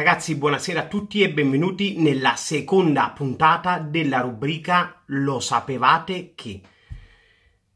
Ragazzi, buonasera a tutti e benvenuti nella seconda puntata della rubrica Lo sapevate che?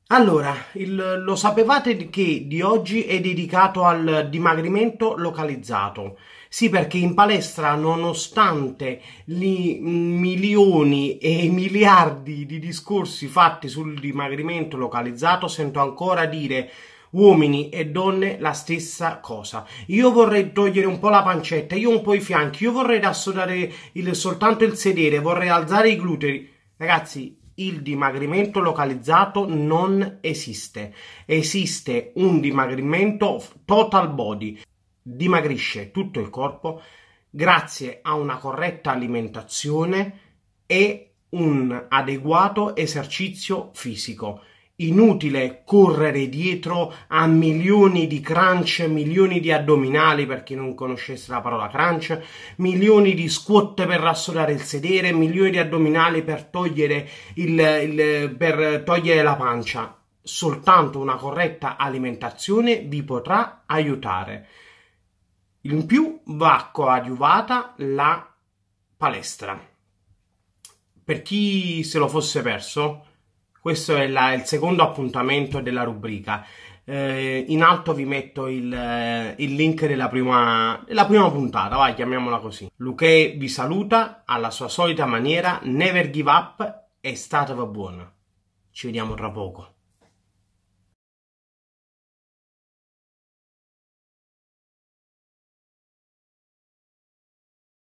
Allora, il Lo sapevate che di oggi è dedicato al dimagrimento localizzato. Sì, perché in palestra, nonostante i milioni e miliardi di discorsi fatti sul dimagrimento localizzato, sento ancora dire uomini e donne la stessa cosa. Io vorrei togliere un po' la pancetta, io un po' i fianchi, io vorrei rassodare il, soltanto il sedere, vorrei alzare i glutei. Ragazzi, il dimagrimento localizzato non esiste. Esiste un dimagrimento total body. Dimagrisce tutto il corpo grazie a una corretta alimentazione e un adeguato esercizio fisico. Inutile correre dietro a milioni di crunch, milioni di addominali per chi non conoscesse la parola crunch, milioni di squat per rassodare il sedere, milioni di addominali per togliere, il, il, per togliere la pancia. Soltanto una corretta alimentazione vi potrà aiutare. In più va coadiuvata la palestra. Per chi se lo fosse perso, questo è la, il secondo appuntamento della rubrica. Eh, in alto vi metto il, eh, il link della prima, della prima, puntata, vai, chiamiamola così. Luque vi saluta alla sua solita maniera, never give up e state buona. Ci vediamo tra poco.